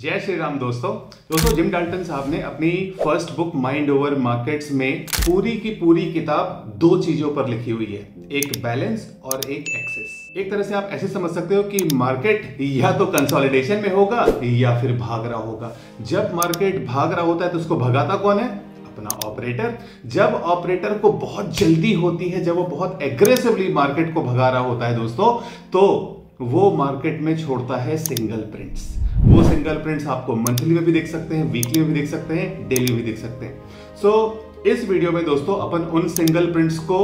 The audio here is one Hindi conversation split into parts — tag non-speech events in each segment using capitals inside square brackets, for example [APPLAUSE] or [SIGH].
जय श्री राम दोस्तों दोस्तों जिम डाल्टन साहब ने अपनी first book mind over markets में पूरी की पूरी किताब दो चीजों पर लिखी हुई है एक बैलेंस और एक एक्सेस एक तरह से आप ऐसे समझ सकते हो कि मार्केट या तो कंसोलिडेशन में होगा या फिर भाग रहा होगा जब मार्केट भाग रहा होता है तो उसको भगाता कौन है अपना ऑपरेटर जब ऑपरेटर को बहुत जल्दी होती है जब वो बहुत एग्रेसिवली मार्केट को भगा रहा होता है दोस्तों तो वो मार्केट में छोड़ता है सिंगल प्रिंट्स वो सिंगल प्रिंट्स आपको मंथली में भी देख सकते हैं वीकली में भी देख सकते हैं डेली में भी देख सकते हैं सो so, इस वीडियो में दोस्तों अपन उन सिंगल प्रिंट्स को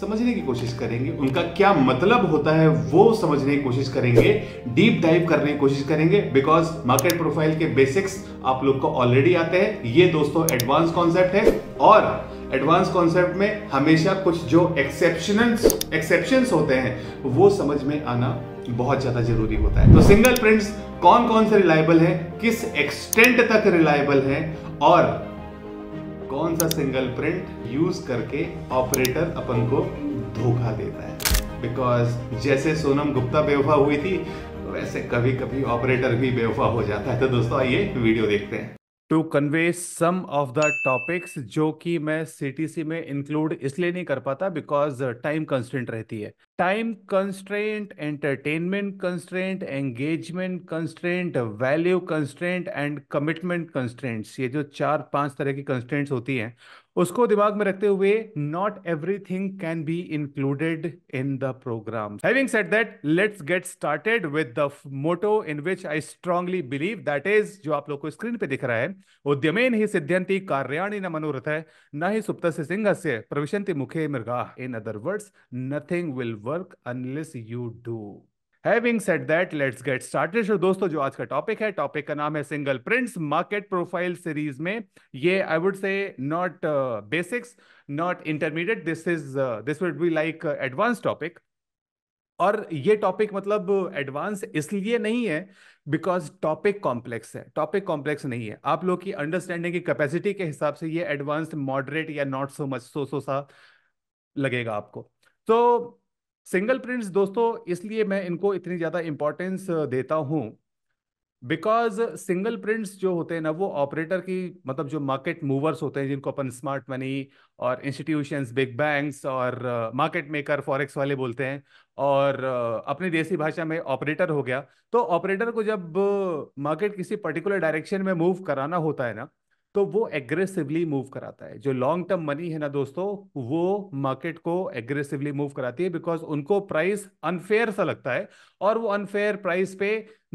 समझने की कोशिश करेंगे उनका क्या मतलब होता है वो समझने की कोशिश करेंगे डीप डाइव करने की कोशिश करेंगे बिकॉज मार्केट प्रोफाइल के बेसिक्स आप लोग को ऑलरेडी आते हैं ये दोस्तों एडवांस कॉन्सेप्ट है और एडवांस कॉन्सेप्ट में हमेशा कुछ जो एक्सेप्शनल एक्सेप्शंस होते हैं वो समझ में आना बहुत ज़्यादा जरूरी होता है तो सिंगल प्रिंट्स कौन कौन से रिलायबल हैं किस एक्सटेंट तक रिलायबल हैं और कौन सा सिंगल प्रिंट यूज करके ऑपरेटर अपन को धोखा देता है बिकॉज जैसे सोनम गुप्ता बेवफा हुई थी वैसे कभी कभी ऑपरेटर भी बेवफा हो जाता है तो दोस्तों आइए वीडियो देखते हैं to convey some of the topics जो कि मैं सीटीसी में इंक्लूड इसलिए नहीं कर पाता बिकॉज टाइम कंस्टेंट रहती है time constant entertainment constant engagement constant value constant and commitment constants ये जो चार पांच तरह की कंस्टेंट्स होती हैं उसको दिमाग में रखते हुए not everything can be included in the program having set that let's get started with the motto in which I strongly believe that is जो आप लोग को स्क्रीन पे दिख रहा है उद्यमेन ही सिद्ध्यंती कार्याणी न मनोरथ है न ही सुप्त से सिंह से प्रविशंति मुखे मृगा in other words nothing will work unless you do having set that let's get started और दोस्तों जो आज का टॉपिक है टॉपिक का नाम है single prints market profile series में ये I would say not basics not intermediate this is this would be like advance topic और ये टॉपिक मतलब एडवांस इसलिए नहीं है बिकॉज टॉपिक कॉम्प्लेक्स है टॉपिक कॉम्प्लेक्स नहीं है आप लोग की अंडरस्टैंडिंग की कैपेसिटी के हिसाब से ये एडवांस मॉडरेट या not so much so so सा लगेगा आपको तो सिंगल प्रिंट्स दोस्तों इसलिए मैं इनको इतनी ज़्यादा इम्पोर्टेंस देता हूँ बिकॉज सिंगल प्रिंट्स जो होते हैं ना वो ऑपरेटर की मतलब जो मार्केट मूवर्स होते हैं जिनको अपन स्मार्ट मनी और इंस्टीट्यूशंस बिग बैंक्स और मार्केट मेकर फॉरेक्स वाले बोलते हैं और uh, अपनी देसी भाषा में ऑपरेटर हो गया तो ऑपरेटर को जब मार्केट किसी पर्टिकुलर डायरेक्शन में मूव कराना होता है ना तो वो एग्रेसिवली मूव कराता है जो लॉन्ग टर्म मनी है ना दोस्तों वो मार्केट को एग्रेसिवली मूव कराती है बिकॉज उनको प्राइस अनफेयर सा लगता है और वो अनफेयर प्राइस पे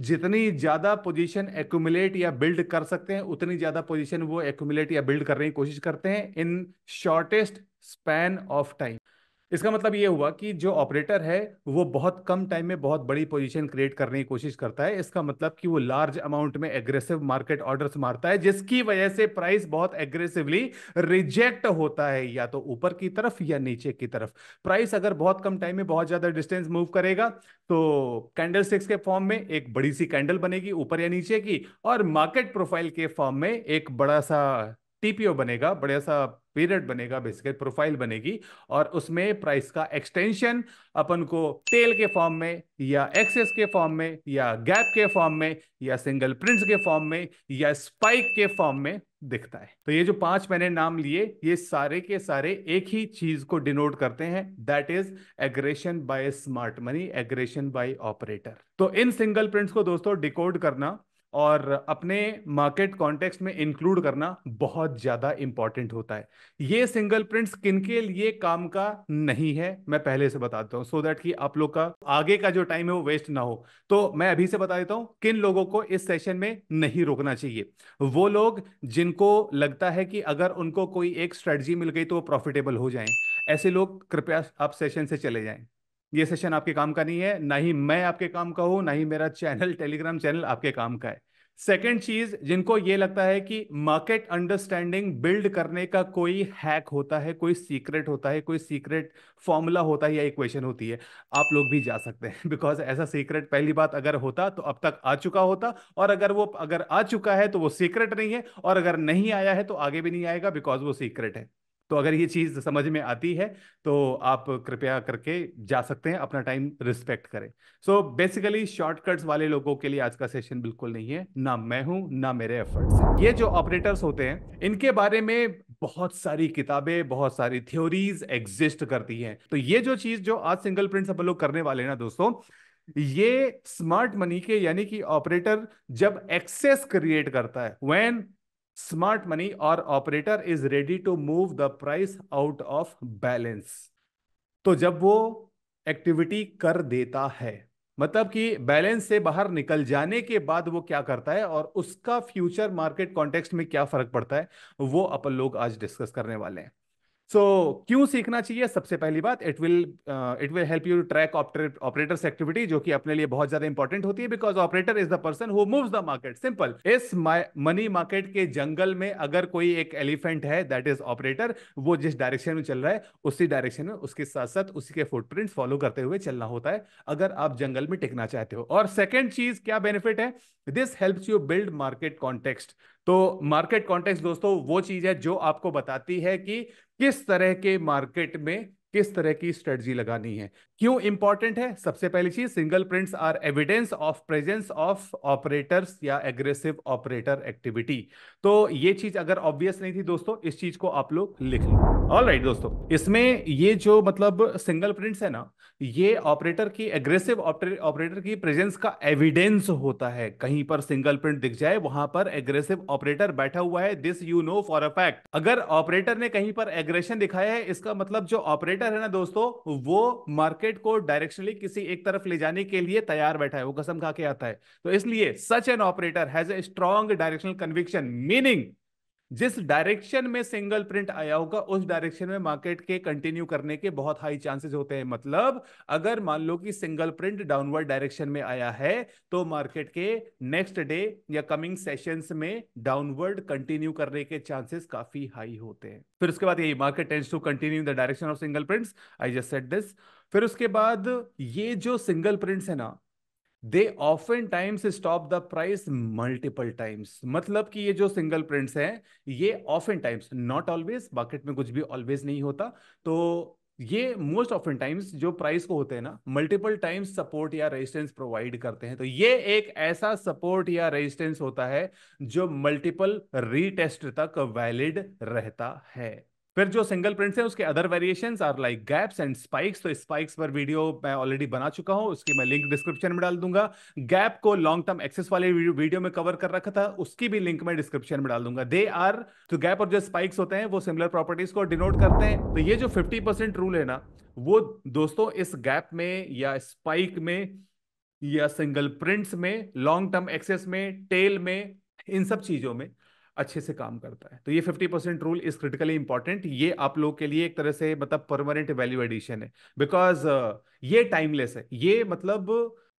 जितनी ज्यादा पोजीशन एक्यूमुलेट या बिल्ड कर सकते हैं उतनी ज्यादा पोजीशन वो एक्यूमुलेट या बिल्ड करने की कोशिश करते हैं in shortest span of time इसका मतलब ये हुआ कि जो ऑपरेटर है वो बहुत कम टाइम में बहुत बड़ी पोजीशन क्रिएट करने की कोशिश करता है इसका मतलब कि वो लार्ज अमाउंट में एग्रेसिव मार्केट ऑर्डर्स मारता है जिसकी वजह से प्राइस बहुत एग्रेसिवली रिजेक्ट होता है या तो ऊपर की तरफ या नीचे की तरफ प्राइस अगर बहुत कम टाइम में बहुत ज्यादा डिस्टेंस मूव करेगा तो कैंडल स्टिक्स के फॉर्म में एक बड़ी सी कैंडल बनेगी ऊपर या नीचे की और मार्केट प्रोफाइल के फॉर्म में एक बड़ा सा टीपीओ बनेगा बढ़िया सा पीरियड बनेगा बेसिकली प्रोफाइल बनेगी और उसमें प्राइस का एक्सटेंशन अपन को टेल के फॉर्म में या एक्सेस के फॉर्म में या गैप के फॉर्म में या सिंगल प्रिंट्स के फॉर्म में या स्पाइक के फॉर्म में दिखता है तो ये जो पांच मैंने नाम लिए ये सारे के सारे एक ही चीज को डिनोट करते हैं that is aggression by smart money aggression by operator तो इन सिंगल प्रिंट्स को दोस्तों डिकोड करना और अपने मार्केट कॉन्टेक्स्ट में इंक्लूड करना बहुत ज़्यादा इम्पॉर्टेंट होता है ये सिंगल प्रिंट्स किन के लिए काम का नहीं है मैं पहले से बताता हूँ सो दैट कि आप लोग का आगे का जो टाइम है वो वेस्ट ना हो तो मैं अभी से बता देता हूँ किन लोगों को इस सेशन में नहीं रोकना चाहिए वो लोग जिनको लगता है कि अगर उनको कोई एक स्ट्रेटजी मिल गई तो वो प्रॉफिटेबल हो जाए ऐसे लोग कृपया आप सेशन से चले जाएं ये सेशन आपके काम का नहीं है ना ही मैं आपके काम का हूँ ना ही मेरा चैनल टेलीग्राम चैनल आपके काम का है सेकेंड चीज जिनको ये लगता है कि मार्केट अंडरस्टैंडिंग बिल्ड करने का कोई हैक होता है कोई सीक्रेट होता है कोई सीक्रेट फॉर्मूला होता है या इक्वेशन होती है आप लोग भी जा सकते हैं बिकॉज [LAUGHS] ऐसा सीक्रेट पहली बात अगर होता तो अब तक आ चुका होता और अगर वो अगर आ चुका है तो वो सीक्रेट नहीं है और अगर नहीं आया है तो आगे भी नहीं आएगा बिकॉज वो सीक्रेट है तो अगर ये चीज़ समझ में आती है तो आप कृपया करके जा सकते हैं अपना टाइम रिस्पेक्ट करें सो बेसिकली शॉर्टकट्स वाले लोगों के लिए आज का सेशन बिल्कुल नहीं है ना मैं हूं ना मेरे एफर्ट्स ये जो ऑपरेटर्स होते हैं इनके बारे में बहुत सारी किताबें बहुत सारी थ्योरीज एग्जिस्ट करती हैं तो ये जो चीज़ जो आज सिंगल प्रिंट सब लोग करने वाले हैं ना दोस्तों ये स्मार्ट मनी के यानी कि ऑपरेटर जब एक्सेस क्रिएट करता है व्हेन स्मार्ट मनी और operator is ready to move the price out of balance तो जब वो एक्टिविटी कर देता है मतलब कि बैलेंस से बाहर निकल जाने के बाद वो क्या करता है और उसका फ्यूचर मार्केट कॉन्टेक्स्ट में क्या फर्क पड़ता है वो अपन लोग आज डिस्कस करने वाले हैं सो so, क्यों सीखना चाहिए सबसे पहली बात it will it will help you track operators activity जो कि अपने लिए बहुत ज्यादा इंपॉर्टेंट होती है because operator is the person who moves the market simple इस मनी मार्केट के जंगल में अगर कोई एक एलिफेंट है दैट इज ऑपरेटर वो जिस डायरेक्शन में चल रहा है उसी डायरेक्शन में उसके साथ साथ उसी के फुटप्रिंट फॉलो करते हुए चलना होता है अगर आप जंगल में टिकना चाहते हो और सेकेंड चीज क्या बेनिफिट है this helps you build market context तो मार्केट कॉन्टेक्स्ट दोस्तों वो चीज है जो आपको बताती है कि किस तरह के मार्केट में किस तरह की स्ट्रेटजी लगानी है क्यों इंपॉर्टेंट है सबसे पहली चीज single prints are evidence of presence of operators या एग्रेसिव ऑपरेटर एक्टिविटी तो ये चीज अगर ऑब्वियस नहीं थी दोस्तों इस चीज को आप लोग लिख लो ऑल राइट दोस्तों इसमें ये जो मतलब सिंगल प्रिंट्स है ना ये ऑपरेटर की एग्रेसिव ऑपरेटर की प्रेजेंस का एविडेंस होता है कहीं पर सिंगल प्रिंट दिख जाए वहां पर एग्रेसिव ऑपरेटर बैठा हुआ है this you know for a fact अगर ऑपरेटर ने कहीं पर एग्रेशन दिखाया है इसका मतलब जो ऑपरेटर ट्रेडर है ना दोस्तों वो मार्केट को डायरेक्शनली किसी एक तरफ ले जाने के लिए तैयार बैठा है वो कसम खा के आता है तो इसलिए such an operator has a strong directional conviction meaning जिस डायरेक्शन में सिंगल प्रिंट आया होगा उस डायरेक्शन में मार्केट के कंटिन्यू करने के बहुत हाई चांसेस होते हैं मतलब अगर मान लो कि सिंगल प्रिंट डाउनवर्ड डायरेक्शन में आया है तो मार्केट के नेक्स्ट डे या कमिंग सेशंस में डाउनवर्ड कंटिन्यू करने के चांसेस काफी हाई होते हैं फिर उसके बाद यही market tends to continue the direction of single prints I just said this फिर उसके बाद ये जो सिंगल प्रिंट्स है ना they often times stop the price multiple times मतलब कि ये जो सिंगल प्रिंट्स हैं ये often times not always market में कुछ भी ऑलवेज नहीं होता तो ये मोस्ट ऑफन टाइम्स जो प्राइस को होते हैं ना मल्टीपल टाइम्स सपोर्ट या रेजिस्टेंस प्रोवाइड करते हैं तो ये एक ऐसा सपोर्ट या रेजिस्टेंस होता है जो मल्टीपल रीटेस्ट तक वैलिड रहता है फिर जो सिंगल प्रिंट्स हैं उसके other variation are like gaps and spikes तो स्पाइक्स पर वीडियो मैं ऑलरेडी बना चुका हूं उसकी मैं लिंक डिस्क्रिप्शन में डाल दूंगा गैप को लॉन्ग टर्म एक्सेस वाले वीडियो में कवर कर रखा था उसकी भी लिंक मैं डिस्क्रिप्शन में डाल दूंगा दे आर तो गैप और जो स्पाइक्स होते हैं वो सिमिलर प्रॉपर्टीज को डिनोट करते हैं तो ये जो फिफ्टी रूल है ना वो दोस्तों इस गैप में या स्पाइक में या सिंगल प्रिंट्स में लॉन्ग टर्म एक्सेस में टेल में इन सब चीजों में अच्छे से काम करता है तो ये fifty percent rule is critically important ये आप लोग के लिए एक तरह से मतलब परमानेंट वैल्यू एडिशन है बिकॉज ये टाइमलेस है ये मतलब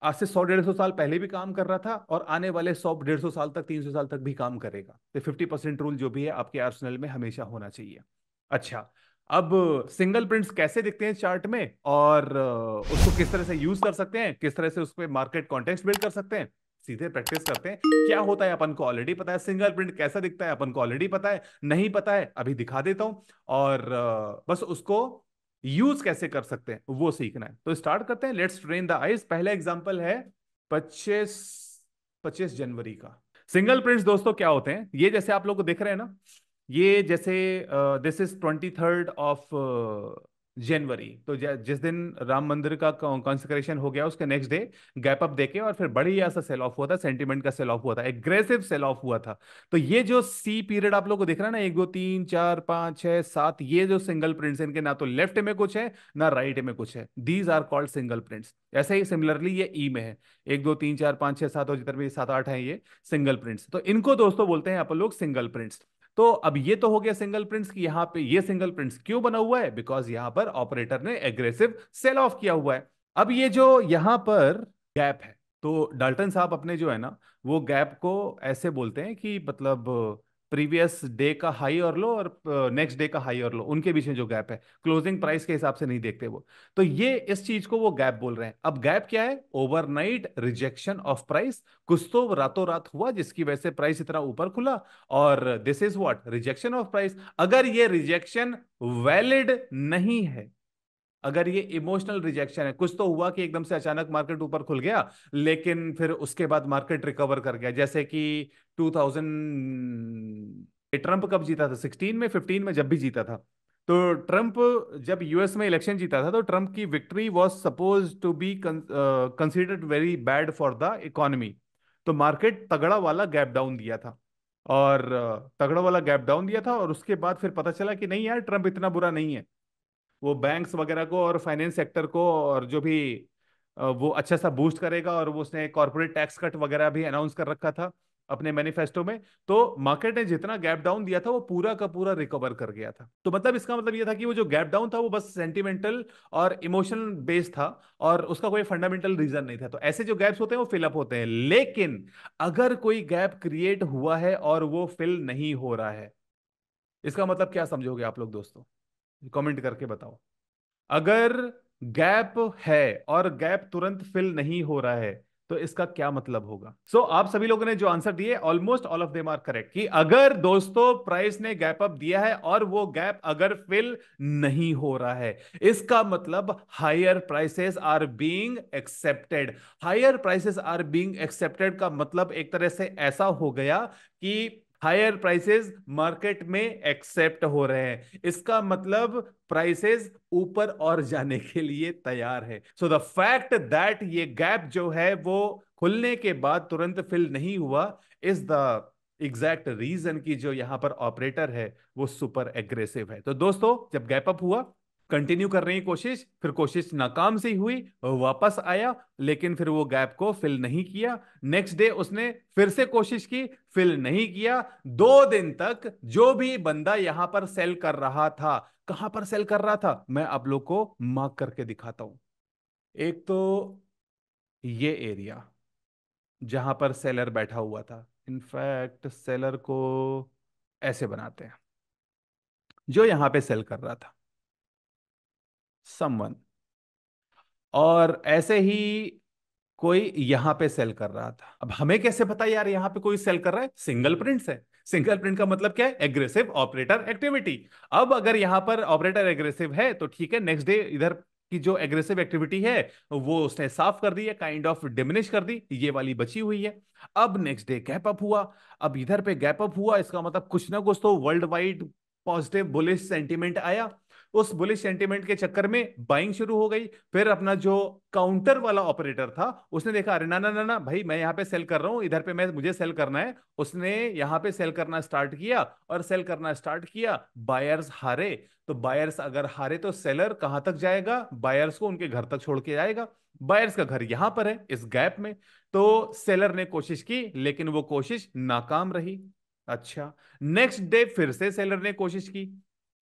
आज से सौ डेढ़ सौ साल पहले भी काम कर रहा था और आने वाले सौ डेढ़ सौ साल तक तीन सौ साल तक भी काम करेगा तो फिफ्टी परसेंट रूल जो भी है आपके आर्सनल में हमेशा होना चाहिए अच्छा अब सिंगल प्रिंट्स कैसे दिखते हैं चार्ट में और उसको किस तरह से यूज कर सकते हैं किस तरह से उस पर मार्केट कॉन्टेक्स्ट बिल्ड कर सकते हैं सीधे प्रैक्टिस करते हैं क्या होता है अपन को ऑलरेडी पता है सिंगल प्रिंट कैसा दिखता है अपन को ऑलरेडी पता है नहीं पता है अभी दिखा देता हूं और बस उसको यूज कैसे कर सकते हैं वो सीखना है तो स्टार्ट करते हैं लेट्स ट्रेन द आइज पहला एग्जाम्पल है पच्चीस पच्चीस जनवरी का सिंगल प्रिंट्स दोस्तों क्या होते हैं ये जैसे आप लोग देख रहे हैं ना ये जैसे this is twenty third of January तो जिस दिन राम मंदिर का कॉन्सिक्रेशन हो गया उसके नेक्स्ट डे गैप अप देके और फिर बढ़िया सा सेल ऑफ हुआ था सेंटीमेंट का सेल ऑफ हुआ था एग्रेसिव सेल ऑफ हुआ था तो ये जो सी पीरियड आप लोग को देख रहे हैं ना एक दो तीन चार पांच छह सात ये जो सिंगल प्रिंट्स इनके ना तो लेफ्ट में कुछ है ना राइट में कुछ है these are called single prints ऐसे ही सिमिलरली ये ई e में है एक दो तीन चार पांच छह सात और जितने भी सात आठ है ये सिंगल प्रिंट्स तो इनको दोस्तों बोलते हैं आप लोग सिंगल प्रिंट्स तो अब ये तो हो गया सिंगल प्रिंट्स की यहां पे ये सिंगल प्रिंट्स क्यों बना हुआ है बिकॉज यहां पर ऑपरेटर ने एग्रेसिव सेल ऑफ किया हुआ है अब ये जो यहां पर गैप है तो डाल्टन साहब अपने जो है ना वो गैप को ऐसे बोलते हैं कि मतलब प्रीवियस डे का हाई और लो और नेक्स्ट डे का हाई और लो उनके बीच में जो गैप है क्लोजिंग हम्म। प्राइस के हिसाब से नहीं देखते वो तो ये इस चीज को वो गैप बोल रहे हैं अब गैप क्या है ओवरनाइट रिजेक्शन ऑफ प्राइस कुछ तो रातों रात हुआ जिसकी वजह से प्राइस इतना ऊपर खुला और this is what rejection of price अगर ये रिजेक्शन वैलिड नहीं है अगर ये इमोशनल रिजेक्शन है कुछ तो हुआ कि एकदम से अचानक मार्केट ऊपर खुल गया लेकिन फिर उसके बाद मार्केट रिकवर कर गया जैसे कि 2000 ट्रंप कब जीता था 16 में 15 में जब भी जीता था तो ट्रंप जब यूएस में इलेक्शन जीता था तो ट्रंप की victory was suppose to be considered very bad for the economy तो मार्केट तगड़ा वाला गैप डाउन दिया था और तगड़ा वाला गैप डाउन दिया था और उसके बाद फिर पता चला कि नहीं यार ट्रंप इतना बुरा नहीं है वो बैंक्स वगैरह को और फाइनेंस सेक्टर को और जो भी वो अच्छा सा बूस्ट करेगा और वो उसने कॉर्पोरेट टैक्स कट वगैरह भी अनाउंस कर रखा था अपने मैनिफेस्टो में तो मार्केट ने जितना गैप डाउन दिया था वो पूरा का पूरा रिकवर कर गया था तो मतलब इसका मतलब ये था कि वो जो गैप डाउन था वो बस सेंटिमेंटल और इमोशनल बेस्ड था और उसका कोई फंडामेंटल रीजन नहीं था तो ऐसे जो गैप्स होते हैं वो फिलअप होते हैं लेकिन अगर कोई गैप क्रिएट हुआ है और वो फिल नहीं हो रहा है इसका मतलब क्या समझोगे आप लोग दोस्तों कमेंट करके बताओ अगर गैप है और गैप तुरंत फिल नहीं हो रहा है तो इसका क्या मतलब होगा सो so, आप सभी लोगों ने जो आंसर दिए almost all of them are correct कि अगर दोस्तों प्राइस ने गैप अप दिया है और वो गैप अगर फिल नहीं हो रहा है इसका मतलब higher prices are being accepted higher prices are being accepted का मतलब एक तरह से ऐसा हो गया कि हायर प्राइसेस मार्केट में एक्सेप्ट हो रहे हैं इसका मतलब प्राइसेस ऊपर और जाने के लिए तैयार है सो द फैक्ट दैट ये गैप जो है वो खुलने के बाद तुरंत फिल नहीं हुआ इज द एग्जैक्ट रीजन की जो यहां पर ऑपरेटर है वो सुपर एग्रेसिव है तो दोस्तों जब गैप अप हुआ कंटिन्यू करने की कोशिश फिर कोशिश नाकाम सी हुई वापस आया लेकिन फिर वो गैप को फिल नहीं किया नेक्स्ट डे उसने फिर से कोशिश की फिल नहीं किया दो दिन तक जो भी बंदा यहां पर सेल कर रहा था कहां पर सेल कर रहा था मैं आप लोग को मार्क करके दिखाता हूं एक तो ये एरिया जहां पर सेलर बैठा हुआ था इनफैक्ट सेलर को ऐसे बनाते हैं जो यहां पे सेल कर रहा था समवन और ऐसे ही कोई यहां पे सेल कर रहा था अब हमें कैसे पता यार यहां पे कोई सेल कर रहा है सिंगल प्रिंट्स है सिंगल प्रिंट का मतलब क्या है एग्रेसिव ऑपरेटर एक्टिविटी अब अगर यहां पर ऑपरेटर एग्रेसिव है तो ठीक है नेक्स्ट डे इधर की जो एग्रेसिव एक्टिविटी है वो उसने साफ कर दी है काइंड ऑफ डिमिनिश कर दी ये वाली बची हुई है अब नेक्स्ट डे गैप अप हुआ अब इधर पे गैप अप हुआ इसका मतलब कुछ ना कुछ तो world wide positive bullish sentiment आया उस बुलिश सेंटिमेंट के चक्कर में बाइंग शुरू हो गई फिर अपना जो काउंटर वाला ऑपरेटर था उसने देखा अरे ना ना ना ना भाई मैं यहाँ पे सेल कर रहा हूँ इधर पे मैं मुझे सेल करना है उसने यहाँ पे सेल करना स्टार्ट किया और सेल करना स्टार्ट किया बायर्स हारे तो बायर्स अगर हारे तो सेलर कहाँ तक जाएगा बायर्स को उनके घर तक छोड़ के जाएगा बायर्स का घर यहां पर है इस गैप में तो सेलर ने कोशिश की लेकिन वो कोशिश नाकाम रही अच्छा नेक्स्ट डे फिर से सेलर ने कोशिश की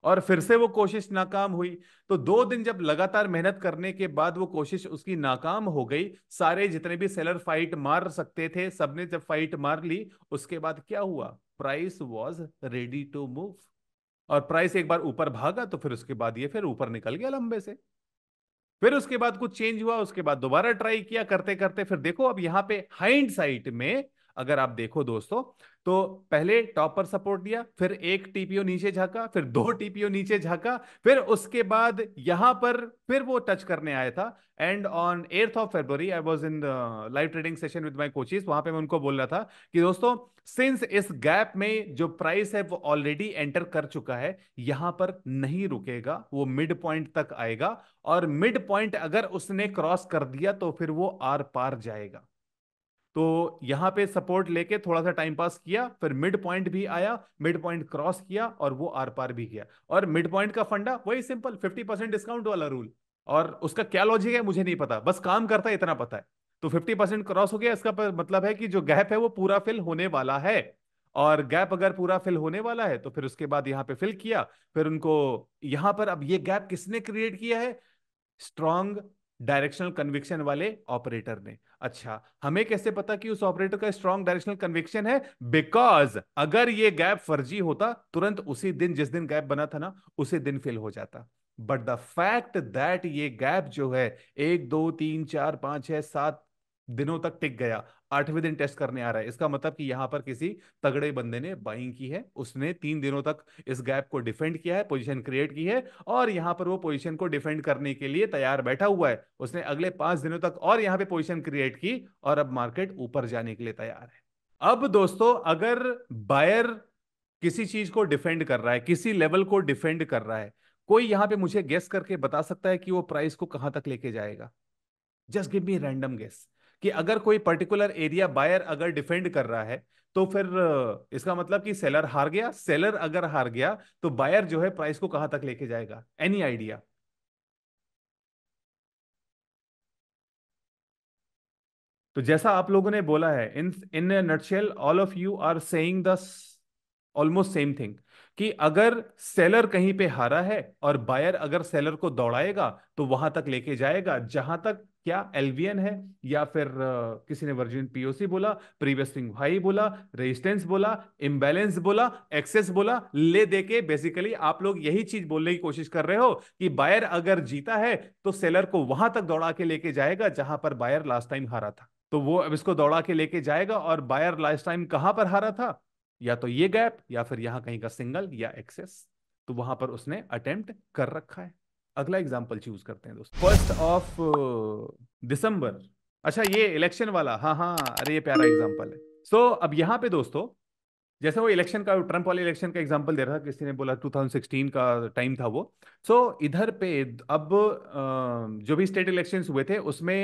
और फिर से वो कोशिश नाकाम हुई तो दो दिन जब लगातार मेहनत करने के बाद वो कोशिश उसकी नाकाम हो गई सारे जितने भी सेलर फाइट मार सकते थे सबने जब फाइट मार ली उसके बाद क्या हुआ price was ready to move और प्राइस एक बार ऊपर भागा तो फिर उसके बाद ये फिर ऊपर निकल गया लंबे से फिर उसके बाद कुछ चेंज हुआ उसके बाद दोबारा ट्राई किया करते करते फिर देखो अब यहाँ पे हाइंड साइट में अगर आप देखो दोस्तों तो पहले टॉप पर सपोर्ट दिया फिर एक टीपीओ नीचे झाका फिर दो टीपीओ नीचे झाका फिर उसके बाद यहां पर फिर वो टच करने आया था and on eighth of February I was in live trading session with my coaches वहां पे मैं उनको बोल रहा था कि दोस्तों सिंस इस गैप में जो प्राइस है वो ऑलरेडी एंटर कर चुका है यहां पर नहीं रुकेगा वो मिड पॉइंट तक आएगा और मिड पॉइंट अगर उसने क्रॉस कर दिया तो फिर वो आर पार जाएगा तो यहां पे सपोर्ट लेके थोड़ा सा टाइम पास किया फिर मिड पॉइंट भी आया मिड पॉइंट क्रॉस किया और वो आर पार भी किया और मिड पॉइंट का फंडा वही सिंपल फिफ्टी परसेंट डिस्काउंट वाला रूल और उसका क्या लॉजिक है मुझे नहीं पता बस काम करता है इतना पता है तो फिफ्टी परसेंट क्रॉस हो गया इसका मतलब है कि जो गैप है वो पूरा फिल होने वाला है और गैप अगर पूरा फिल होने वाला है तो फिर उसके बाद यहाँ पे फिल किया फिर उनको यहां पर अब ये गैप किसने क्रिएट किया है स्ट्रॉन्ग डायरेक्शनल कन्विक्शन वाले ऑपरेटर ने अच्छा हमें कैसे पता कि उस ऑपरेटर का स्ट्रॉन्ग डायरेक्शनल कन्विक्शन है बिकॉज अगर ये गैप फर्जी होता तुरंत उसी दिन जिस दिन गैप बना था ना उसी दिन फिल हो जाता बट द फैक्ट दैट ये गैप जो है एक दो तीन चार पांच छह सात दिनों तक टिक गया आठवें दिन टेस्ट करने आ रहा है इसका मतलब कि यहां पर किसी तगड़े बंदे ने बाइंग की है उसने तीन दिनों तक इस गैप को डिफेंड किया है पोजीशन क्रिएट की है और यहां पर वो पोजीशन को डिफेंड करने के लिए तैयार बैठा हुआ है उसने अगले पांच दिनों तक और यहां पे पोजीशन क्रिएट की और अब मार्केट ऊपर जाने के लिए तैयार है अब दोस्तों अगर बायर किसी चीज को डिफेंड कर रहा है किसी लेवल को डिफेंड कर रहा है कोई यहां पे मुझे गेस करके बता सकता है कि वो प्राइस को कहां तक लेके जाएगा just give me random guess कि अगर कोई पर्टिकुलर एरिया बायर अगर डिफेंड कर रहा है तो फिर इसका मतलब कि सेलर हार गया सेलर अगर हार गया तो बायर जो है प्राइस को कहां तक लेके जाएगा एनी आइडिया तो जैसा आप लोगों ने बोला है in in nutshell all of you are saying the almost same thing कि अगर सेलर कहीं पे हारा है और बायर अगर सेलर को दौड़ाएगा तो वहां तक लेके जाएगा जहां तक क्या एलवीएन है या फिर uh, किसी ने वर्जिन पीओसी बोला प्रीवियस थिंग हाई बोला रेजिस्टेंस बोला इम्बेलेंस बोला एक्सेस बोला ले दे के बेसिकली आप लोग यही चीज बोलने की कोशिश कर रहे हो कि बायर अगर जीता है तो सेलर को वहां तक दौड़ा के लेके जाएगा जहां पर बायर लास्ट टाइम हारा था तो वो अब इसको दौड़ा के लेके जाएगा और बायर लास्ट टाइम कहां पर हारा था या तो ये गैप या फिर यहां कहीं का सिंगल या एक्सेस तो वहां पर उसने अटेम्प्ट कर रखा है अगला एग्जाम्पल चूज करते हैं दोस्तों फर्स्ट ऑफ दिसंबर अच्छा ये इलेक्शन वाला हाँ हाँ अरे ये प्यारा एग्जाम्पल है सो so, अब यहाँ पे दोस्तों जैसे वो इलेक्शन का ट्रंप वाले इलेक्शन का एग्जाम्पल दे रहा था किसी ने बोला 2016 का टाइम था वो सो so, इधर पे अब uh, जो भी स्टेट इलेक्शंस हुए थे उसमें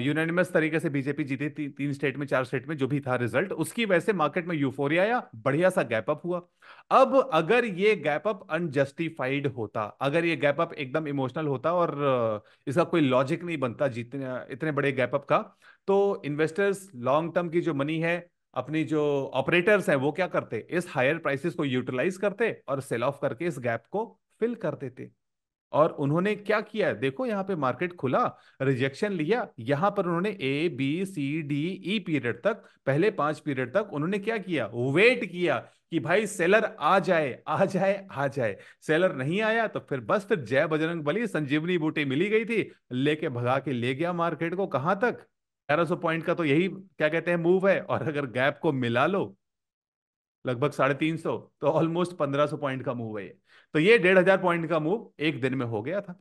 यूनानिमस तरीके से बीजेपी जीती ती, तीन स्टेट में चार स्टेट में जो भी था रिजल्ट उसकी वजह से मार्केट में यूफोरिया आया बढ़िया सा गैप अप हुआ अब अगर ये गैप अप अनजस्टिफाइड होता अगर ये गैप अप एकदम इमोशनल होता और इसका कोई लॉजिक नहीं बनता जीतने इतने बड़े गैप अप का तो इन्वेस्टर्स लॉन्ग टर्म की जो मनी है अपनी जो ऑपरेटर्स हैं वो क्या करते इस हायर प्राइसेस को यूटिलाइज करते और सेल ऑफ करके इस गैप को फिल कर देते और उन्होंने क्या किया है देखो यहाँ पे मार्केट खुला रिजेक्शन लिया यहाँ पर उन्होंने A B C D E period तक पहले पांच पीरियड तक उन्होंने क्या किया वेट किया कि भाई सेलर आ जाए आ जाए आ जाए सेलर नहीं आया तो फिर बस फिर जय बजरंग बली संजीवनी बूटी मिली गई थी लेके भगा के ले गया मार्केट को कहां तक ग्यारह पॉइंट का तो यही क्या कहते हैं मूव है और अगर गैप को मिला लो लगभग साढ़े तीन सौ तो ऑलमोस्ट पंद्रह सौ पॉइंट का मूव है तो ये डेढ़ हजार पॉइंट का मूव एक दिन में हो गया था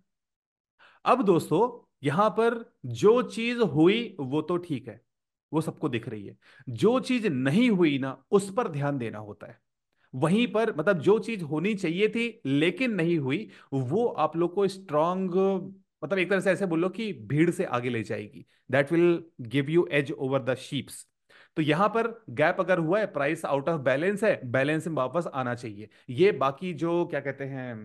अब दोस्तों यहां पर जो चीज हुई वो तो ठीक है वो सबको दिख रही है जो चीज नहीं हुई ना उस पर ध्यान देना होता है वहीं पर मतलब जो चीज होनी चाहिए थी लेकिन नहीं हुई वो आप लोग को स्ट्रांग मतलब एक तरह से ऐसे बोलो कि भीड़ से आगे ले जाएगी that will give you edge over the sheeps तो यहां पर गैप अगर हुआ है प्राइस आउट ऑफ बैलेंस है बैलेंस में वापस आना चाहिए ये बाकी जो क्या कहते हैं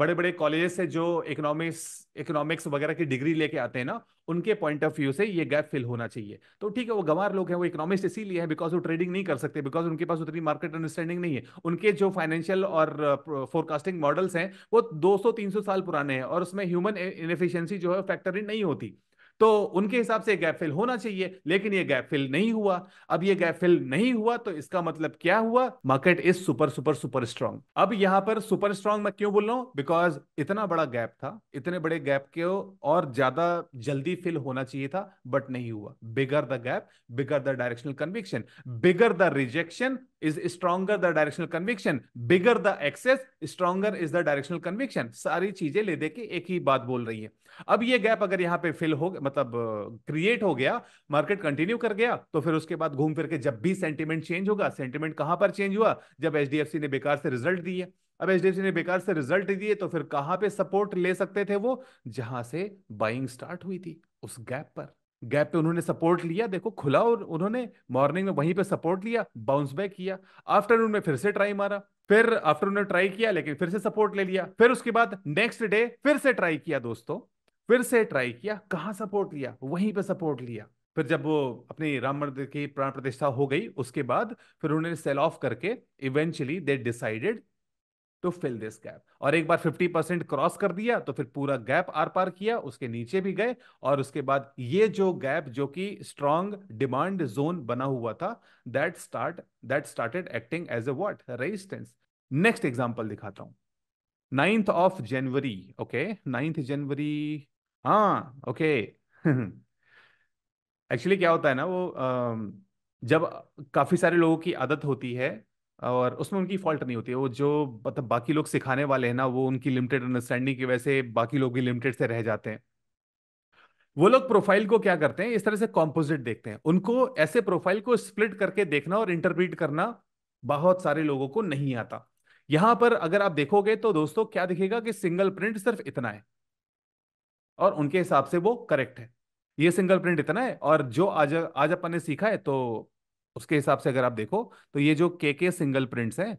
बड़े बड़े कॉलेजेस से जो इकोनॉमिक्स इकोनॉमिक्स वगैरह की डिग्री लेके आते हैं ना उनके पॉइंट ऑफ व्यू से ये गैप फिल होना चाहिए तो ठीक है वो गंवार लोग हैं वो इकोनॉमिस्ट इसीलिए है बिकॉज वो ट्रेडिंग नहीं कर सकते बिकॉज उनके पास उतनी मार्केट अंडरस्टैंडिंग नहीं है उनके जो फाइनेंशियल और फोरकास्टिंग मॉडल्स हैं वो दो सौ साल पुराने हैं और उसमें ह्यूमन इनफिशियंसी जो है फैक्टर नहीं होती तो उनके हिसाब से गैप फिल होना चाहिए लेकिन ये गैप फिल नहीं हुआ अब ये गैप फिल नहीं हुआ तो इसका मतलब क्या हुआ market is super super super strong अब यहां पर सुपर स्ट्रांग मैं क्यों बोल रहा हूं बिकॉज इतना बड़ा गैप था इतने बड़े गैप के और ज्यादा जल्दी फिल होना चाहिए था बट नहीं हुआ bigger the gap bigger the directional conviction bigger the rejection is stronger the directional conviction bigger the excess stronger is the directional conviction सारी चीजें ले दे के एक ही बात बोल रही है अब ये गैप अगर यहां पे फिल हो मतलब क्रिएट हो गया मार्केट कंटिन्यू कर गया तो फिर उसके बाद घूम फिर के जब भी सेंटिमेंट चेंज होगा सेंटिमेंट कहां पर चेंज हुआ जब एच ने बेकार से रिजल्ट दिए अब एच ने बेकार से रिजल्ट दिए तो फिर कहां पे सपोर्ट ले सकते थे वो जहां से बाइंग स्टार्ट हुई थी उस गैप पर गैप पे उन्होंने सपोर्ट लिया देखो खुला और उन्होंने मॉर्निंग में वहीं पे सपोर्ट लिया बाउंस बैक किया आफ्टरनून में फिर से ट्राई मारा फिर आफ्टरनून में ट्राई किया लेकिन फिर से सपोर्ट ले लिया फिर उसके बाद नेक्स्ट डे फिर से ट्राई किया दोस्तों फिर से ट्राई किया कहाँ सपोर्ट लिया वहीं पे सपोर्ट लिया फिर जब वो अपनी राम मंदिर की प्राण प्रतिष्ठा हो गई उसके बाद फिर उन्होंने सेल ऑफ करके eventually they decided to fill this gap और एक बार 50 परसेंट क्रॉस कर दिया तो फिर पूरा गैप आर पार किया उसके नीचे भी गए और उसके बाद ये जो गैप जो कि स्ट्रॉन्ग डिमांड जोन बना हुआ था that start that started acting as a what resistance next example दिखाता हूं ninth of January okay ninth January हाँ ओके [LAUGHS] एक्चुअली क्या होता है ना वो जब काफी सारे लोगों की आदत होती है और उसमें उनकी फॉल्ट नहीं होती है वो जो मतलब बाकी लोग सिखाने वाले हैं ना वो उनकी लिमिटेड अंडरस्टैंडिंग की वजह से बाकी लोग भी लिमिटेड से रह जाते हैं वो लोग प्रोफाइल को क्या करते हैं इस तरह से कॉम्पोजिट देखते हैं उनको ऐसे प्रोफाइल को स्प्लिट करके देखना और इंटरप्रीट करना बहुत सारे लोगों को नहीं आता यहां पर अगर आप देखोगे तो दोस्तों क्या दिखेगा कि सिंगल प्रिंट सिर्फ इतना है और उनके हिसाब से वो करेक्ट है ये सिंगल प्रिंट इतना है और जो आज आज अपन ने सीखा है तो उसके हिसाब से अगर आप देखो तो ये जो के के सिंगल प्रिंट्स हैं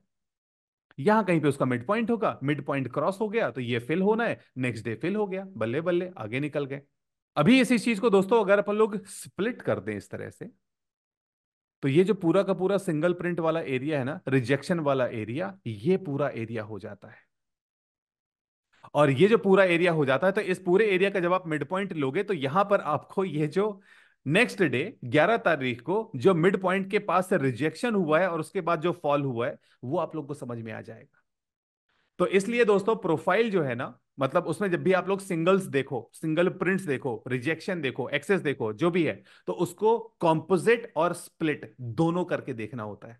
यहां कहीं पे उसका मिड पॉइंट होगा मिड पॉइंट क्रॉस हो गया तो ये फिल होना है नेक्स्ट डे फिल हो गया बल्ले बल्ले आगे निकल गए अभी इसी चीज को दोस्तों अगर अपन लोग स्प्लिट कर दें इस तरह से तो ये जो पूरा का पूरा सिंगल प्रिंट वाला एरिया है ना रिजेक्शन वाला एरिया ये पूरा एरिया हो जाता है और ये जो पूरा एरिया हो जाता है तो इस पूरे एरिया का जब आप मिड पॉइंट लोगे तो यहां पर आपको ये जो नेक्स्ट डे 11 तारीख को जो मिड पॉइंट के पास से रिजेक्शन हुआ है और उसके बाद जो फॉल हुआ है वो आप लोग को समझ में आ जाएगा तो इसलिए दोस्तों प्रोफाइल जो है ना मतलब उसमें जब भी आप लोग सिंगल्स देखो सिंगल प्रिंट्स देखो रिजेक्शन देखो एक्सेस देखो जो भी है तो उसको कॉम्पोजिट और स्प्लिट दोनों करके देखना होता है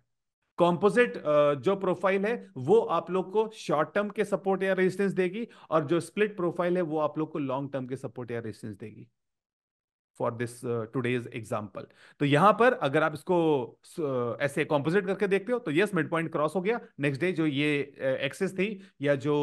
कॉम्पोजिट जो प्रोफाइल है वो आप लोग को शॉर्ट टर्म के सपोर्ट या रेजिस्टेंस देगी और जो स्प्लिट प्रोफाइल है वो आप लोग को लॉन्ग टर्म के सपोर्ट या रेजिस्टेंस देगी फॉर दिस टूडेज एग्जाम्पल तो यहां पर अगर आप इसको uh, ऐसे कॉम्पोजिट करके देखते हो तो यस मिड पॉइंट क्रॉस हो गया नेक्स्ट डे जो ये एक्सेस uh, थी या जो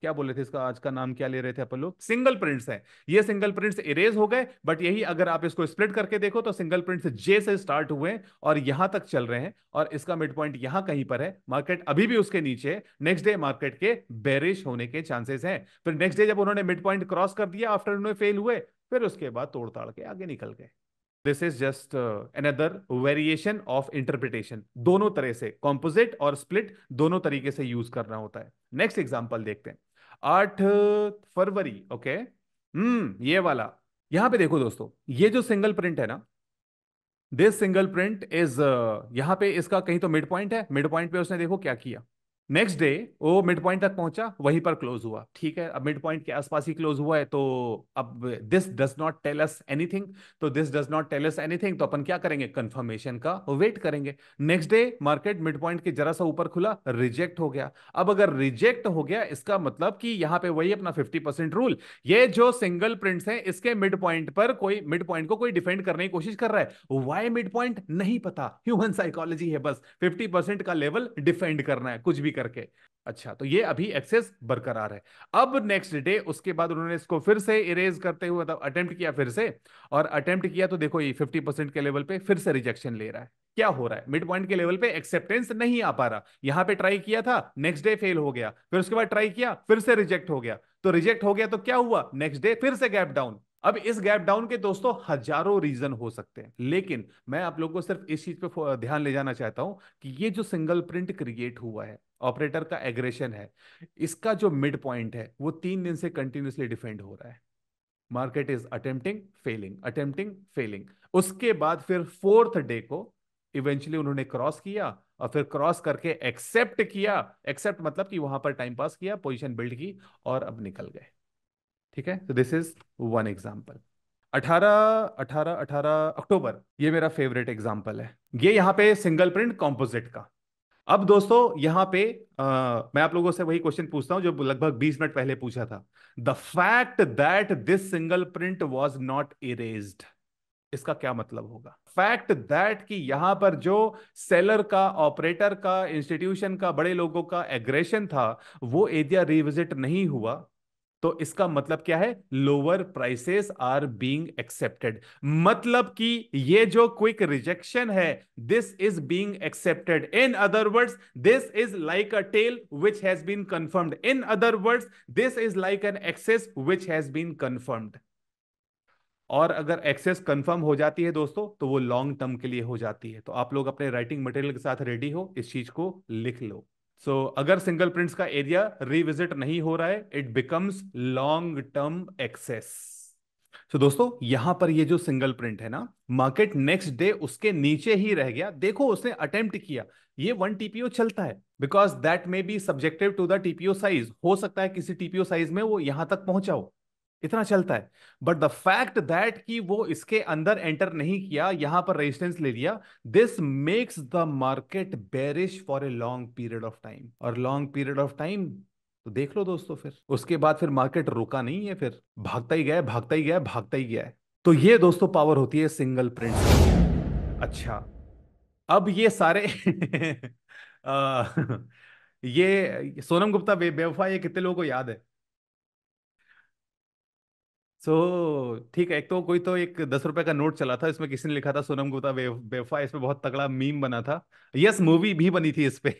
क्या बोले थे इसका आज का नाम क्या ले रहे थे अपन लोग सिंगल प्रिंट्स है ये सिंगल प्रिंट्स इरेज हो गए बट यही अगर आप इसको स्प्लिट करके देखो तो सिंगल प्रिंट्स जे से स्टार्ट हुए और यहां तक चल रहे हैं और इसका मिड पॉइंट यहां कहीं पर है मार्केट अभी भी उसके नीचे नेक्स्ट डे मार्केट के बेरिश होने के चांसेस हैं फिर नेक्स्ट डे जब उन्होंने मिड पॉइंट क्रॉस कर दिया आफ्टर उन्होंने फेल हुए फिर उसके बाद तोड़ताड़ के आगे निकल गए this is just another variation of interpretation दोनों तरह से कॉम्पोजिट और स्प्लिट दोनों तरीके से यूज करना होता है नेक्स्ट एग्जाम्पल देखते हैं आठ फरवरी ओके हम्म ये वाला यहां पे देखो दोस्तों ये जो सिंगल प्रिंट है ना दिस सिंगल प्रिंट इज यहां पे इसका कहीं तो मिड पॉइंट है मिड पॉइंट पे उसने देखो क्या किया नेक्स्ट डे वो मिड पॉइंट तक पहुंचा वहीं पर क्लोज हुआ ठीक है अब मिड पॉइंट के आसपास ही क्लोज हुआ है तो अब this does not tell us anything तो this does not tell us anything तो अपन क्या करेंगे कंफर्मेशन का वेट करेंगे next day market mid point के जरा सा ऊपर खुला रिजेक्ट हो गया अब अगर रिजेक्ट हो गया इसका मतलब कि यहां पे वही अपना फिफ्टी रूल ये जो सिंगल प्रिंट्स है इसके मिड पॉइंट पर कोई मिड पॉइंट को कोई डिफेंड करने की कोशिश कर रहा है वाई मिड पॉइंट नहीं पता ह्यूमन साइकोलॉजी है बस फिफ्टी का लेवल डिफेंड करना है कुछ भी करके अच्छा तो ये अभी एक्सेस बरकरार है अब नेक्स्ट डे उसके बाद उन्होंने इसको फिर से इरेज करते हुए मतलब अटेम्प्ट किया फिर से और अटेम्प्ट किया तो देखो ये फिफ्टी परसेंट के लेवल पे फिर से रिजेक्शन ले रहा है क्या हो रहा है मिड पॉइंट के लेवल पे एक्सेप्टेंस नहीं आ पा रहा यहाँ पे ट्राई किया था नेक्स्ट डे फेल हो गया फिर उसके बाद ट्राई किया फिर से रिजेक्ट हो गया तो रिजेक्ट हो गया तो क्या हुआ नेक्स्ट डे फिर से गैप डाउन अब इस गैप डाउन के दोस्तों हजारों रीजन हो सकते हैं लेकिन मैं आप लोगों को सिर्फ इस चीज पे ध्यान ले जाना चाहता हूं कि ये जो सिंगल प्रिंट क्रिएट हुआ है ऑपरेटर का एग्रेशन है इसका जो मिड पॉइंट है वो तीन दिन से कंटिन्यूसली डिफेंड हो रहा है market is attempting failing attempting failing उसके बाद फिर फोर्थ डे को इवेंचुअली उन्होंने क्रॉस किया और फिर क्रॉस करके एक्सेप्ट किया एक्सेप्ट मतलब कि वहां पर टाइम पास किया पोजीशन बिल्ड की और अब निकल गए ठीक है तो दिस इज वन एग्जाम्पल अठारह अठारह अठारह अक्टूबर ये मेरा फेवरेट एग्जाम्पल है ये यहाँ पे सिंगल प्रिंट कॉम्पोजिट का अब दोस्तों यहाँ पे आ, मैं आप लोगों से वही क्वेश्चन पूछता हूँ जो लगभग 20 मिनट पहले पूछा था the fact that this single print was not erase इसका क्या मतलब होगा फैक्ट दैट कि यहां पर जो सेलर का ऑपरेटर का इंस्टीट्यूशन का बड़े लोगों का एग्रेशन था वो एरिया रिविजिट नहीं हुआ तो इसका मतलब क्या है lower prices are being accepted मतलब कि ये जो क्विक रिजेक्शन है this is being accepted in other words this is like a tail which has been confirmed in other words this is like an excess which has been confirmed और अगर एक्सेस कंफर्म हो जाती है दोस्तों तो वो लॉन्ग टर्म के लिए हो जाती है तो आप लोग अपने राइटिंग मटेरियल के साथ रेडी हो इस चीज को लिख लो सो so, अगर सिंगल प्रिंट्स का एरिया रिविजिट नहीं हो रहा है it becomes long term excess तो दोस्तों यहां पर ये जो सिंगल प्रिंट है ना मार्केट नेक्स्ट डे उसके नीचे ही रह गया देखो उसने अटेम्प्ट किया ये वन टीपीओ चलता है because that may be subjective to the TPO size हो सकता है किसी टीपीओ साइज में वो यहां तक पहुंचा हो इतना चलता है बट द फैक्ट दैट कि वो इसके अंदर एंटर नहीं किया यहां पर रेजिस्टेंस ले लिया this makes the market bearish for a long period of time और लॉन्ग पीरियड ऑफ टाइम तो देख लो दोस्तों फिर उसके बाद फिर मार्केट रुका नहीं है फिर भागता ही गया भागता ही गया भागता ही गया है तो ये दोस्तों पावर होती है सिंगल प्रिंट अच्छा अब ये सारे आ, [LAUGHS] ये सोनम गुप्ता बेवफा ये कितने लोगों को याद है सो so, ठीक है एक तो कोई तो एक दस रुपए का नोट चला था इसमें किसी ने लिखा था सोनम गुप्ता बे, बेवफा इसमें बहुत तगड़ा मीम बना था यस मूवी भी बनी थी इसपे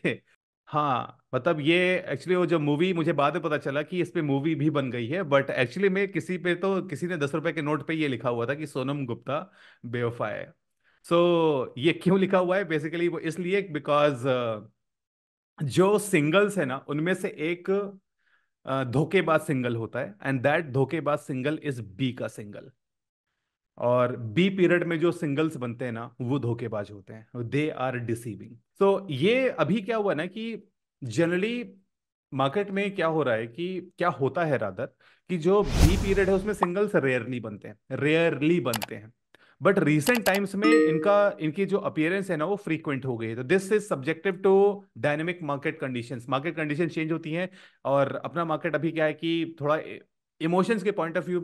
[LAUGHS] हाँ मतलब ये एक्चुअली वो जो मूवी मुझे बाद में पता चला कि इस पे मूवी भी बन गई है बट एक्चुअली में किसी पे तो किसी ने दस रुपए के नोट पे ये लिखा हुआ था कि सोनम गुप्ता बेवफा है सो so, ये क्यों लिखा हुआ है बेसिकली वो इसलिए बिकॉज जो सिंगल्स है ना उनमें से एक धोखेबाज सिंगल होता है एंड दैट धोखेबाज सिंगल इज बी का सिंगल और बी पीरियड में जो सिंगल्स बनते हैं ना वो धोखेबाज होते हैं दे आर डिसीविंग सो ये अभी क्या हुआ ना कि जनरली मार्केट में क्या हो रहा है कि क्या होता है रादर कि जो बी पीरियड है उसमें सिंगल्स रेयरली बनते हैं रेयरली बनते हैं बट रिसेंट टाइम्स में इनका इनकी जो अपियरेंस है ना वो फ्रीक्वेंट हो गई है तो this is subjective to dynamic market conditions market condition change होती हैं और अपना मार्केट अभी क्या है कि थोड़ा इमोशंस के point of view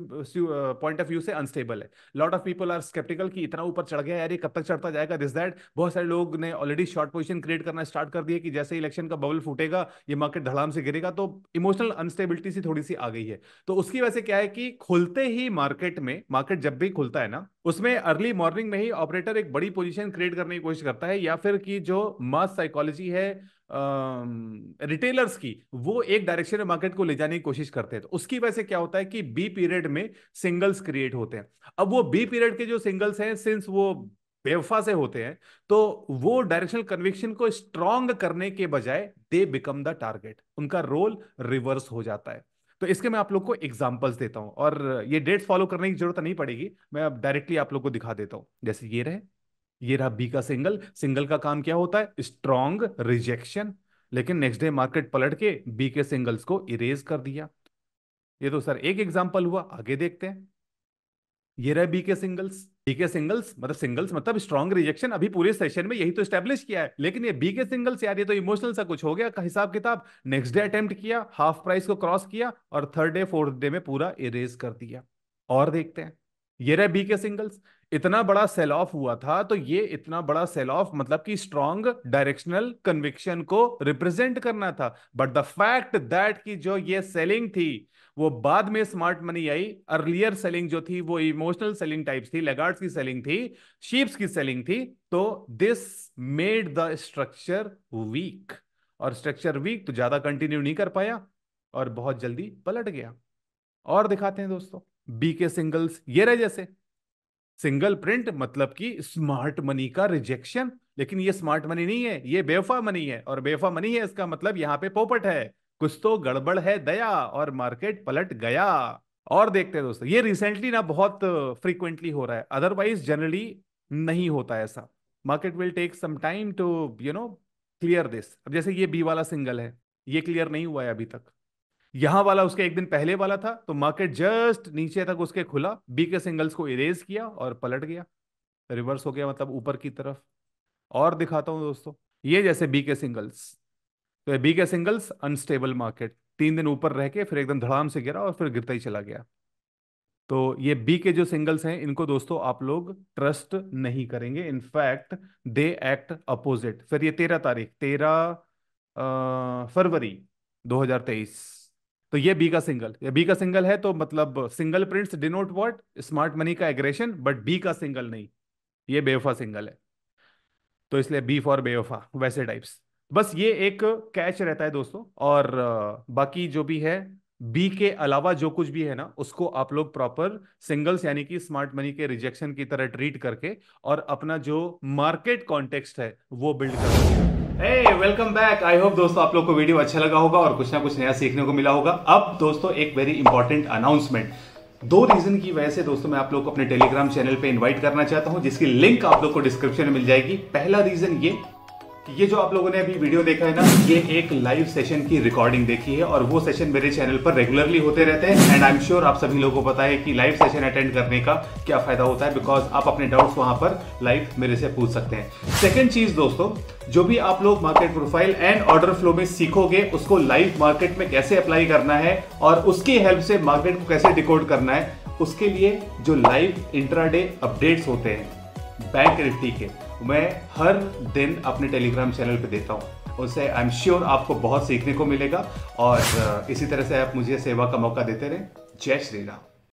point of view से अनस्टेबल है lot of people are skeptical कि इतना ऊपर चढ़ गया यार ये कब तक चढ़ता जाएगा दिस दैट बहुत सारे लोग ने ऑलरेडी शॉर्ट पोजिशन क्रिएट करना स्टार्ट कर दिया कि जैसे इलेक्शन का बबल फूटेगा ये मार्केट धड़ाम से गिरेगा तो इमोशनल अनस्टेबिलिटी सी थोड़ी सी आ गई है तो उसकी वजह से क्या है कि खुलते ही मार्केट में मार्केट जब भी खुलता है ना उसमें अर्ली मॉर्निंग में ही ऑपरेटर एक बड़ी पोजिशन क्रिएट करने की कोशिश करता है या फिर कि जो मास साइकोलॉजी है रिटेलर्स की वो एक डायरेक्शन में मार्केट को ले जाने की कोशिश करते हैं तो उसकी वजह से क्या होता है कि बी पीरियड में सिंगल्स क्रिएट होते हैं अब वो बी पीरियड के जो सिंगल्स हैं सिंस वो बेवफा से होते हैं तो वो डायरेक्शनल कन्विक्शन को स्ट्रॉन्ग करने के बजाय दे बिकम द टारगेट उनका रोल रिवर्स हो जाता है तो इसके मैं आप लोग को एग्जाम्पल्स देता हूं और ये डेट्स फॉलो करने की जरूरत नहीं पड़ेगी मैं अब डायरेक्टली आप लोग को दिखा देता हूं जैसे ये रहे ये रहा बी का सिंगल सिंगल का काम क्या होता है स्ट्रॉन्ग रिजेक्शन लेकिन नेक्स्ट डे मार्केट पलट के बी के सिंगल्स को इरेज कर दिया ये तो सर एक एग्जाम्पल हुआ आगे देखते हैं ये रहा बी के सिंगल्स बी के सिंगल्स मतलब सिंगल्स मतलब स्ट्रॉन्ग रिजेक्शन अभी पूरे सेशन में यही तो स्टेब्लिश किया है लेकिन ये बी के सिंगल्स यार ये तो इमोशनल सा कुछ हो गया का हिसाब किताब नेक्स्ट डे अटेम्प्ट किया हाफ प्राइस को क्रॉस किया और थर्ड डे फोर्थ डे में पूरा इरेज कर दिया और देखते हैं ये रहे बी के सिंगल्स इतना बड़ा सेल ऑफ हुआ था तो ये इतना बड़ा सेल ऑफ मतलब कि स्ट्रॉन्ग डायरेक्शनल कन्विक्शन को रिप्रेजेंट करना था बट द फैक्ट दैट कि जो ये सेलिंग थी वो बाद में स्मार्ट मनी आई अर्लियर सेलिंग जो थी वो इमोशनल सेलिंग टाइप्स थी लेगार्ड्स की सेलिंग थी शीप्स की सेलिंग थी तो this made the structure weak और स्ट्रक्चर वीक तो ज्यादा कंटिन्यू नहीं कर पाया और बहुत जल्दी पलट गया और दिखाते हैं दोस्तों बी के सिंगल्स ये रहे जैसे सिंगल प्रिंट मतलब कि स्मार्ट मनी का रिजेक्शन लेकिन ये स्मार्ट मनी नहीं है ये बेवफा मनी है और बेवफा मनी है इसका मतलब यहाँ पे पोपट है कुछ तो गड़बड़ है दया और मार्केट पलट गया और देखते हैं दोस्तों ये रिसेंटली ना बहुत फ्रीक्वेंटली हो रहा है अदरवाइज जनरली नहीं होता ऐसा market will take some time to you know clear this अब जैसे ये बी वाला सिंगल है ये क्लियर नहीं हुआ है अभी तक यहां वाला उसके एक दिन पहले वाला था तो मार्केट जस्ट नीचे तक उसके खुला बी के सिंगल्स को इरेज किया और पलट गया रिवर्स हो गया मतलब ऊपर की तरफ और दिखाता हूं दोस्तों ये जैसे बी के सिंगल्स तो बी के सिंगल्स अनस्टेबल मार्केट तीन दिन ऊपर रह के फिर एकदम धड़ाम से गिरा और फिर गिरता ही चला गया तो ये बी के जो सिंगल्स हैं इनको दोस्तों आप लोग ट्रस्ट नहीं करेंगे इनफैक्ट दे एक्ट अपोजिट फिर ये तेरह तारीख तेरह फरवरी तेईस तो ये बी का सिंगल ये बी का सिंगल है तो मतलब single prints denote what smart money का एग्रेशन बट बी का सिंगल नहीं ये बेवफा सिंगल है तो इसलिए बी फॉर बेवफा वैसे टाइप्स बस ये एक कैच रहता है दोस्तों और बाकी जो भी है बी के अलावा जो कुछ भी है ना उसको आप लोग प्रॉपर सिंगल्स यानी कि स्मार्ट मनी के रिजेक्शन की तरह ट्रीट करके और अपना जो मार्केट कॉन्टेक्स्ट है वो बिल्ड कर सकते हैं वेलकम बैक आई होप दोस्तों आप लोग को वीडियो अच्छा लगा होगा और कुछ ना कुछ नया सीखने को मिला होगा अब दोस्तों एक वेरी इंपॉर्टेंट अनाउंसमेंट दो रीजन की वजह से दोस्तों मैं आप लोग को अपने टेलीग्राम चैनल पे इनवाइट करना चाहता हूं जिसकी लिंक आप लोग को डिस्क्रिप्शन में मिल जाएगी पहला रीजन ये ये जो आप लोगों ने अभी वीडियो देखा है ना ये एक लाइव सेशन की रिकॉर्डिंग देखी है और वो सेशन मेरे चैनल पर रेगुलरली होते रहते हैं एंड आई एम श्योर आप सभी लोगों को पता है कि लाइव सेशन अटेंड करने का क्या फायदा होता है बिकॉज आप अपने डाउट्स वहां पर लाइव मेरे से पूछ सकते हैं सेकेंड चीज दोस्तों जो भी आप लोग market profile and order flow में सीखोगे उसको लाइव मार्केट में कैसे अप्लाई करना है और उसकी हेल्प से मार्केट को कैसे डिकोड करना है उसके लिए जो लाइव इंट्राडे अपडेट्स होते हैं बैंक निफ्टी के मैं हर दिन अपने टेलीग्राम चैनल पे देता हूँ उससे आई एम श्योर आपको बहुत सीखने को मिलेगा और इसी तरह से आप मुझे सेवा का मौका देते रहें जय श्री राम